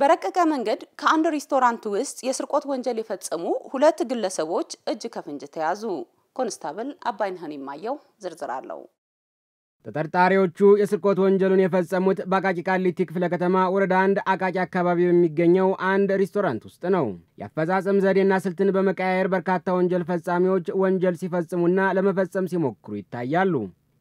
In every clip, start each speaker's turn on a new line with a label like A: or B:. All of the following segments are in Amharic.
A: በረቀቀ መንገድ ከአንድ ሬስቶራንት ውስጥ የስርቆት ወንጀል የፈጸሙ ሁለት ግለሰቦች እጅ ከፍንጅ ተያዙ። ኮንስታብል አባይነህን የማየው ዝርዝር አለው። ተጠርጣሪዎቹ የስርቆት ወንጀሉን የፈጸሙት በአቃቂ ቃሊቲ ክፍለ ከተማ ወረዳ አንድ አቃቂ አካባቢ በሚገኘው አንድ ሬስቶራንት ውስጥ ነው። የአፈጻጸም ዘዴና ስልትን በመቀያየር በርካታ ወንጀል ፈጻሚዎች ወንጀል ሲፈጽሙና ለመፈጸም ሲሞክሩ ይታያሉ።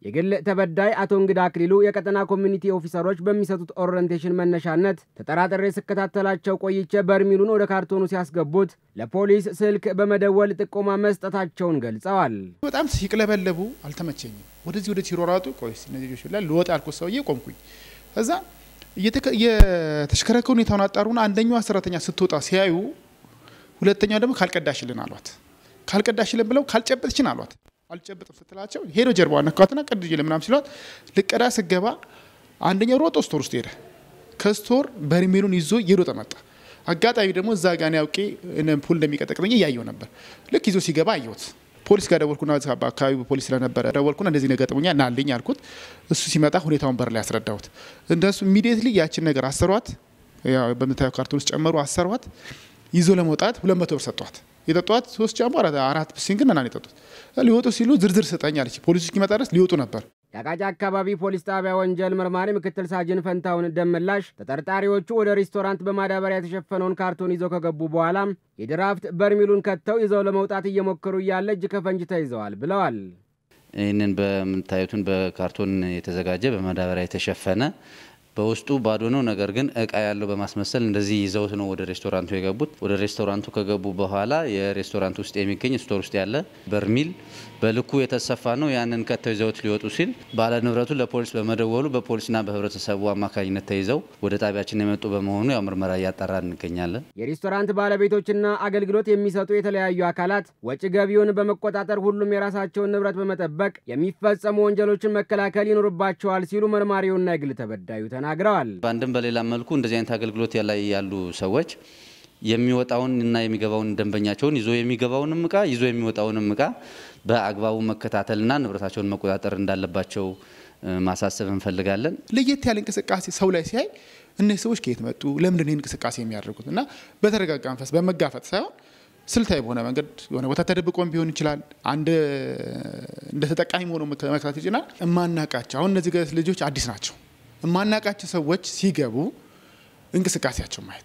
A: የግል ተበዳይ አቶ እንግዳ አክሊሉ የቀጠና ኮሚኒቲ ኦፊሰሮች በሚሰጡት ኦሪንቴሽን መነሻነት ተጠራጥሬ ስከታተላቸው ቆይቼ በርሚሉን ወደ ካርቶኑ ሲያስገቡት ለፖሊስ ስልክ በመደወል ጥቆማ መስጠታቸውን ገልጸዋል። በጣም ሲቅለበለቡ አልተመቸኝም።
B: ወደዚህ ወደ ሲሮራጡ ቆይ ነጆች ብላ ልወጣ ያልኩት ሰውዬ ቆምኩኝ። እዛ የተሽከረከ ሁኔታውን አጣሩን። አንደኛዋ ሰራተኛ ስትወጣ ሲያዩ፣ ሁለተኛዋ ደግሞ ካልቀዳሽልን አሏት። ካልቀዳሽልን ብለው ካልጨበጥችን አሏት። አልጨብጥም ስትላቸው ሄዶ ጀርባ ነካትና ቀድ ጅል ምናም ሲሏት ልቀዳ ስገባ አንደኛው ሮጦ ስቶር ውስጥ ሄደ። ከስቶር በርሜሉን ይዞ እየሮጠ መጣ። አጋጣሚ ደግሞ እዛ ጋ ያውቄ ፑል እንደሚቀጠቅጠኝ እያየው ነበር። ልክ ይዞ ሲገባ አየሁት። ፖሊስ ጋር ደወልኩና በአካባቢው ፖሊስ ስለነበረ ደወልኩና እንደዚህ ነገር ገጥሞኛል ናልኝ አልኩት። እሱ ሲመጣ ሁኔታውን በር ላይ ያስረዳሁት። እንደሱ ኢሚዲየትሊ ያችን ነገር አሰሯት፣ በምታየው ካርቶን ውስጥ ጨመሩ፣ አሰሯት። ይዞ ለመውጣት ሁለት መቶ ብር ሰጧት። የጠጧት ሶስት ጫማ አራት ፕሲንግ ምናምን የጠጡት ሊወጡ ሲሉ ዝርዝር ስጠኝ አለች። ፖሊሱ እስኪመጣ ድረስ ሊወጡ ነበር።
A: የአቃቂ አካባቢ ፖሊስ ጣቢያ ወንጀል መርማሪ ምክትል ሳጅን ፈንታውን ደምላሽ ተጠርጣሪዎቹ ወደ ሬስቶራንት በማዳበሪያ የተሸፈነውን ካርቶን ይዘው ከገቡ በኋላ የድራፍት በርሚሉን ከተው ይዘው ለመውጣት እየሞከሩ እያለ እጅ ከፈንጅ ተይዘዋል ብለዋል።
C: ይህንን በምታዩትን በካርቶን የተዘጋጀ በማዳበሪያ የተሸፈነ በውስጡ ባዶ ነው። ነገር ግን እቃ ያለው በማስመሰል እንደዚህ ይዘውት ነው ወደ ሬስቶራንቱ የገቡት። ወደ ሬስቶራንቱ ከገቡ በኋላ የሬስቶራንቱ ውስጥ የሚገኝ ስቶር ውስጥ ያለ በርሚል በልኩ የተሰፋ ነው። ያንን ከተው ይዘውት ሊወጡ ሲል ባለ ንብረቱ ለፖሊስ በመደወሉ በፖሊስና በህብረተሰቡ አማካኝነት ተይዘው ወደ ጣቢያችን የመጡ በመሆኑ ያው ምርመራ እያጣራ እንገኛለን።
A: የሬስቶራንት ባለቤቶችና አገልግሎት የሚሰጡ የተለያዩ አካላት ወጪ ገቢውን በመቆጣጠር ሁሉም የራሳቸውን ንብረት በመጠበቅ የሚፈጸሙ ወንጀሎችን መከላከል ይኖርባቸዋል ሲሉ መርማሪውና የግል ተበዳዩ
C: ተናግረዋል። በአንድም በሌላ መልኩ እንደዚህ አይነት አገልግሎት ላይ ያሉ ሰዎች የሚወጣውን እና የሚገባውን ደንበኛቸውን ይዞ የሚገባውንም እቃ ይዞ የሚወጣውንም እቃ በአግባቡ መከታተልና ንብረታቸውን መቆጣጠር እንዳለባቸው ማሳሰብ እንፈልጋለን።
B: ለየት ያለ እንቅስቃሴ ሰው ላይ ሲያይ እነዚህ ሰዎች ከየት መጡ? ለምንድን ይህ እንቅስቃሴ የሚያደርጉት? እና በተረጋጋ መንፈስ በመጋፈጥ ሳይሆን ስልታዊ በሆነ መንገድ የሆነ ቦታ ተደብቆም ቢሆን ይችላል። አንድ እንደ ተጠቃሚ ሆኖ መከታተል ይችላል። እማናቃቸው አሁን እነዚህ ልጆች አዲስ ናቸው። የማናቃቸው ሰዎች ሲገቡ እንቅስቃሴያቸው ማየት